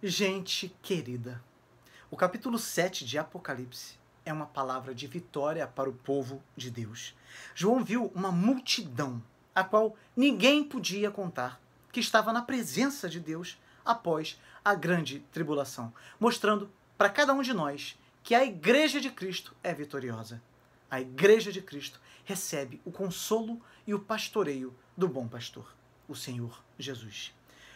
Gente querida, o capítulo 7 de Apocalipse é uma palavra de vitória para o povo de Deus. João viu uma multidão, a qual ninguém podia contar, que estava na presença de Deus após a grande tribulação, mostrando para cada um de nós que a Igreja de Cristo é vitoriosa. A Igreja de Cristo recebe o consolo e o pastoreio do bom pastor, o Senhor Jesus.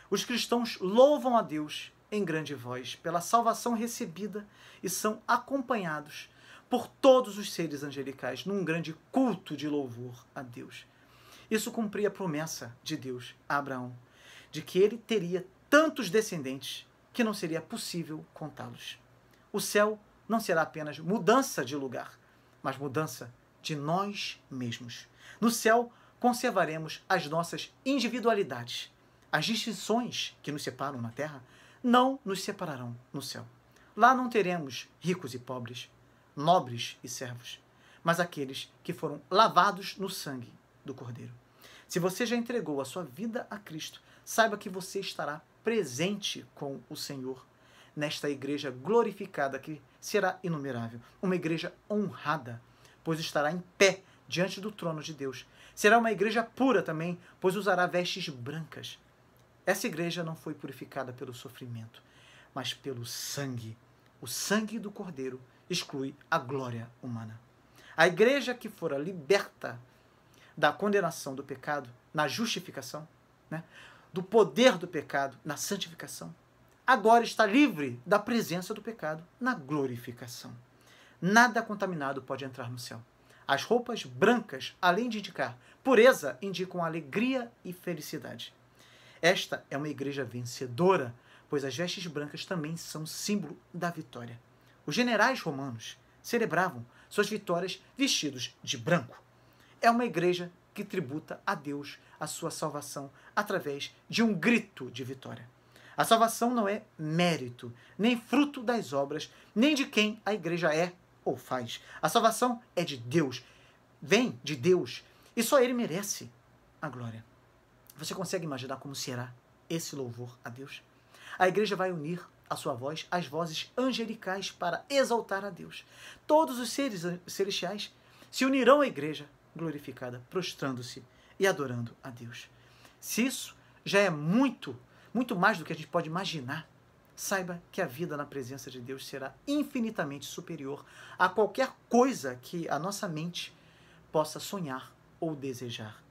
Os cristãos louvam a Deus em grande voz pela salvação recebida e são acompanhados por todos os seres angelicais num grande culto de louvor a Deus. Isso cumpria a promessa de Deus a Abraão, de que ele teria tantos descendentes que não seria possível contá-los. O céu não será apenas mudança de lugar, mas mudança de nós mesmos. No céu, conservaremos as nossas individualidades. As distinções que nos separam na Terra não nos separarão no céu. Lá não teremos ricos e pobres, nobres e servos, mas aqueles que foram lavados no sangue do Cordeiro. Se você já entregou a sua vida a Cristo, saiba que você estará presente com o Senhor nesta igreja glorificada que será inumerável, uma igreja honrada, pois estará em pé diante do trono de Deus. Será uma igreja pura também, pois usará vestes brancas. Essa igreja não foi purificada pelo sofrimento, mas pelo sangue. O sangue do Cordeiro exclui a glória humana. A igreja que fora liberta da condenação do pecado na justificação, né? do poder do pecado na santificação, agora está livre da presença do pecado na glorificação. Nada contaminado pode entrar no céu. As roupas brancas, além de indicar pureza, indicam alegria e felicidade. Esta é uma igreja vencedora, pois as vestes brancas também são símbolo da vitória. Os generais romanos celebravam suas vitórias vestidos de branco. É uma igreja que tributa a Deus a sua salvação através de um grito de vitória. A salvação não é mérito, nem fruto das obras, nem de quem a igreja é ou faz. A salvação é de Deus, vem de Deus, e só Ele merece a glória. Você consegue imaginar como será esse louvor a Deus? A igreja vai unir a sua voz às vozes angelicais para exaltar a Deus. Todos os seres celestiais se unirão à igreja glorificada, prostrando-se e adorando a Deus. Se isso já é muito, muito mais do que a gente pode imaginar, saiba que a vida na presença de Deus será infinitamente superior a qualquer coisa que a nossa mente possa sonhar ou desejar.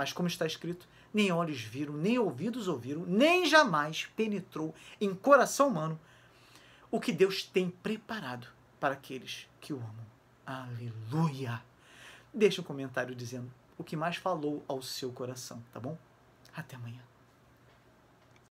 Mas como está escrito, nem olhos viram, nem ouvidos ouviram, nem jamais penetrou em coração humano o que Deus tem preparado para aqueles que o amam. Aleluia! Deixe um comentário dizendo o que mais falou ao seu coração, tá bom? Até amanhã.